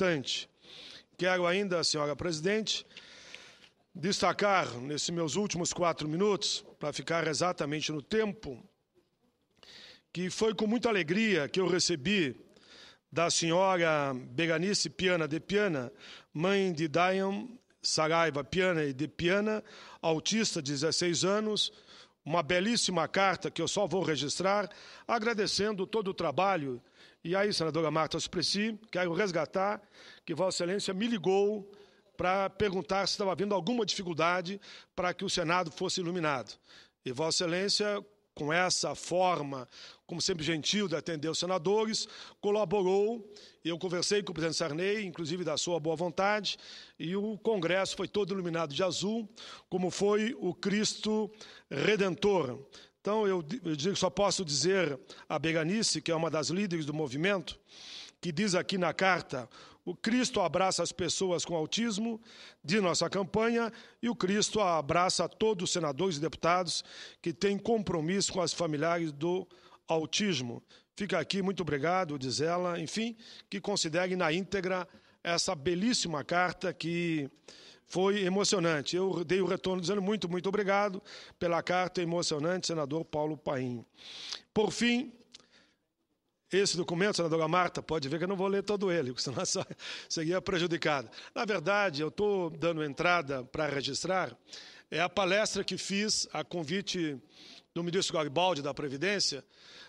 importante. Quero ainda, senhora presidente, destacar nesses meus últimos quatro minutos, para ficar exatamente no tempo, que foi com muita alegria que eu recebi da senhora Beganice Piana de Piana, mãe de Dayan Saraiva Piana e de Piana, autista, 16 anos, uma belíssima carta que eu só vou registrar, agradecendo todo o trabalho. E aí, senadora Marta Suplicy, quero resgatar que Vossa Excelência me ligou para perguntar se estava havendo alguma dificuldade para que o Senado fosse iluminado. E Vossa Excelência com essa forma, como sempre gentil, de atender os senadores, colaborou. Eu conversei com o presidente Sarney, inclusive da sua boa vontade, e o Congresso foi todo iluminado de azul, como foi o Cristo Redentor. Então, eu, eu digo, só posso dizer a Beganice, que é uma das líderes do movimento, que diz aqui na carta: o Cristo abraça as pessoas com autismo, de nossa campanha, e o Cristo abraça todos os senadores e deputados que têm compromisso com as familiares do autismo. Fica aqui, muito obrigado, diz ela. Enfim, que considere na íntegra essa belíssima carta que foi emocionante. Eu dei o retorno dizendo muito, muito obrigado pela carta emocionante, senador Paulo Paim. Por fim, esse documento, senadora Marta, pode ver que eu não vou ler todo ele, porque senão seria prejudicado. Na verdade, eu estou dando entrada para registrar é a palestra que fiz a convite do ministro Garibaldi da Previdência,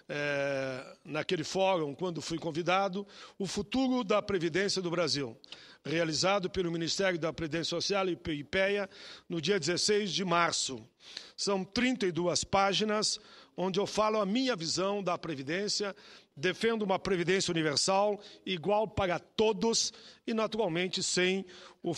é, naquele fórum, quando fui convidado, o futuro da Previdência do Brasil, realizado pelo Ministério da Previdência Social e IPEA no dia 16 de março. São 32 páginas onde eu falo a minha visão da Previdência, defendo uma Previdência universal, igual para todos e, naturalmente, sem o